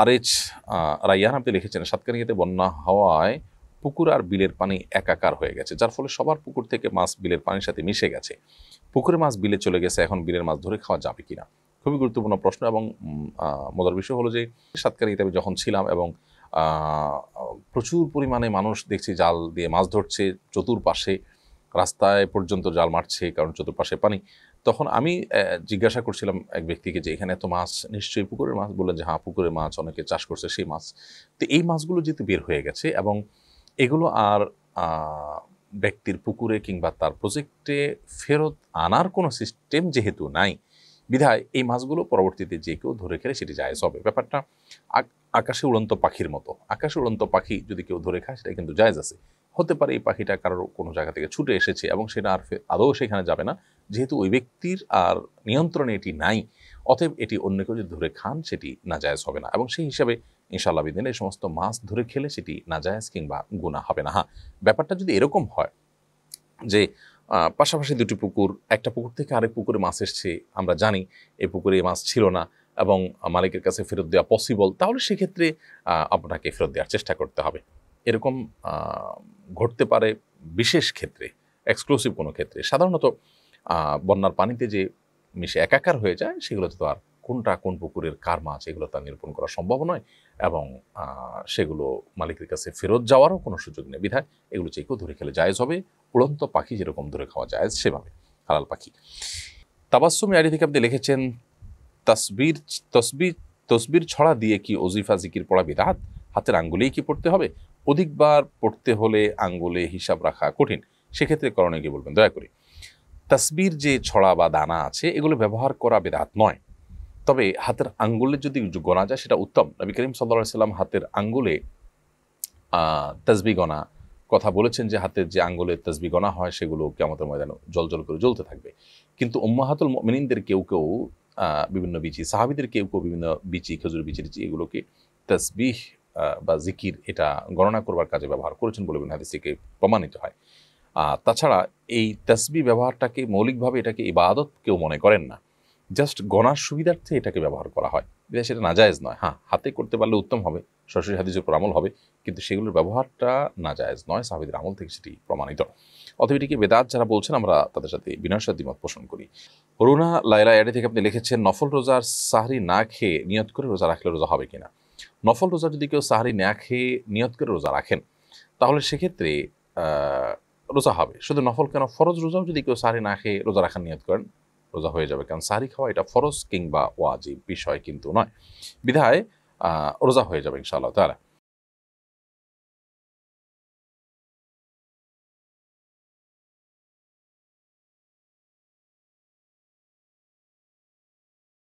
আর H Rayyan আপনি লিখেছেন সাতকানিয়াতে বন্যা হওয়ায় পুকুর আর বিলের পানি একাকার হয়ে গেছে যার ফলে সবার পুকুর থেকে মাছ বিলের পানির সাথে মিশে গেছে পুকুরে মাছ বিলে চলে গেছে এখন বিলের মাছ ধরে খাওয়া যাবে কিনা খুবই গুরুত্বপূর্ণ প্রশ্ন এবং মজার বিষয় হলো যে সাতকানিতে আমি যখন ছিলাম এবং প্রচুর পরিমাণে মানুষ দেখছি জাল দিয়ে মাছ ধরছে চতুর্পাশে রাস্তায় পর্যন্ত জাল মারছে কারণ চতুর্পাশে পানি তখন আমি জিজ্ঞাসা করছিলাম এক ব্যক্তিকে যে এখানে এত মাছ নিশ্চয়ই পুকুরের মাছ বললেন যে হ্যাঁ পুকুরের মাছ অনেকে চাষ করছে সেই মাছ তো এই মাছগুলো যেহেতু বের হয়ে গেছে এবং এগুলো আর ব্যক্তির পুকুরে কিংবা তার প্রজেক্টে ফেরত আনার কোনো সিস্টেম যেহেতু নাই বিধায় এই মাছগুলো পরবর্তীতে যে কেউ ধরে খেলে সেটি জায়জ হবে ব্যাপারটা আকাশে উড়ন্ত পাখির মতো আকাশে উড়ন্ত পাখি যদি কেউ ধরে খায় সেটা কিন্তু জায়জ আছে হতে পারে এই পাখিটা কারোর কোনো জায়গা থেকে ছুটে এসেছে এবং সেটা আর আদৌ সেখানে যাবে না যেহেতু ওই ব্যক্তির আর নিয়ন্ত্রণে এটি নাই অতএব এটি অন্য কেউ যদি ধরে খান সেটি নাজায়জ হবে না এবং সেই হিসাবে ইনশাল্লাহ বিদিন এই সমস্ত মাছ ধরে খেলে সেটি নাজায়জ কিংবা গুণা হবে না হ্যাঁ ব্যাপারটা যদি এরকম হয় যে পাশাপাশি দুটি পুকুর একটা পুকুর থেকে আরেক পুকুরে মাছ এসছে আমরা জানি এই পুকুরে মাছ ছিল না এবং মালিকের কাছে ফেরত দেওয়া পসিবল তাহলে সেক্ষেত্রে আপনাকে ফেরত দেওয়ার চেষ্টা করতে হবে এরকম ঘটতে পারে বিশেষ ক্ষেত্রে এক্সক্লুসিভ কোনো ক্ষেত্রে সাধারণত বন্যার পানিতে যে মিশে একাকার হয়ে যায় সেগুলোতে তো আর কোনটা কোন পুকুরের কার মাছ এগুলো তার নিরূপণ করা সম্ভব নয় এবং সেগুলো মালিকের কাছে ফেরত যাওয়ারও কোনো সুযোগ নেই বিধায় এগুলো চেকেও ধরে খেলে জায়জ হবে উড়ন্ত পাখি যেরকম ধরে খাওয়া যায় সেভাবে হালাল পাখি তাবাসুমি আরি থেকে আপনি লিখেছেন তসবির তসবির তসবির ছড়া দিয়ে কি অজিফা জিকির পড়া বিধাত হাতের আঙ্গুলেই কি পড়তে হবে অধিকবার পড়তে হলে আঙ্গুলে হিসাব রাখা কঠিন সেক্ষেত্রে করণীয় কি বলবেন দয়া করে তাসবির যে ছড়া বা দানা আছে এগুলো ব্যবহার করা বেদাত নয় তবে হাতের আঙ্গুলে যদি গোনা যায় সেটা উত্তম নবী করিম সাল্লা সাল্লাম হাতের আঙ্গুলে তসবি গনা কথা বলেছেন যে হাতের যে আঙ্গুলে তসবি গনা হয় সেগুলো কেমতের ময়দানে জল জল করে জ্বলতে থাকবে কিন্তু উম্মাহাতুল মিনিনদের কেউ কেউ বিভিন্ন বিচি সাহাবিদের কেউ কেউ বিভিন্ন বিচি খেজুর বিচির এগুলোকে তসবিহ বা জিকির এটা গণনা করবার কাজে ব্যবহার করেছেন বলে বিন হাদিসিকে প্রমাণিত হয় তাছাড়া এই তসবি ব্যবহারটাকে মৌলিকভাবে এটাকে ইবাদত কেউ মনে করেন না জাস্ট গণার সুবিধার্থে এটাকে ব্যবহার করা হয় এটা সেটা নাজায়জ নয় হ্যাঁ হাতে করতে পারলে উত্তম হবে সরাসরি হাদিসের উপর আমল হবে কিন্তু সেগুলোর ব্যবহারটা নাজায়জ নয় সাহাবিদের আমল থেকে সেটি প্রমাণিত অথবা এটিকে বেদাত যারা বলছেন আমরা তাদের সাথে বিনয়সাদ সাথে মত পোষণ করি রুনা লাইলা এডে থেকে আপনি লিখেছেন নফল রোজার সাহরি না খেয়ে নিয়ত করে রোজা রাখলে রোজা হবে কিনা নফল রোজা যদি কেউ সাহারি না খেয়ে নিয়ত করে রোজা রাখেন তাহলে সেক্ষেত্রে রোজা হবে শুধু নফল কেন ফরজ রোজাও যদি কেউ সাহারি না খেয়ে রোজা রাখার নিয়ত করেন রোজা হয়ে যাবে কারণ সাহারি খাওয়া এটা ফরজ কিংবা ওয়াজিব বিষয় কিন্তু নয় বিধায় রোজা হয়ে যাবে ইনশাআল্লাহ তারা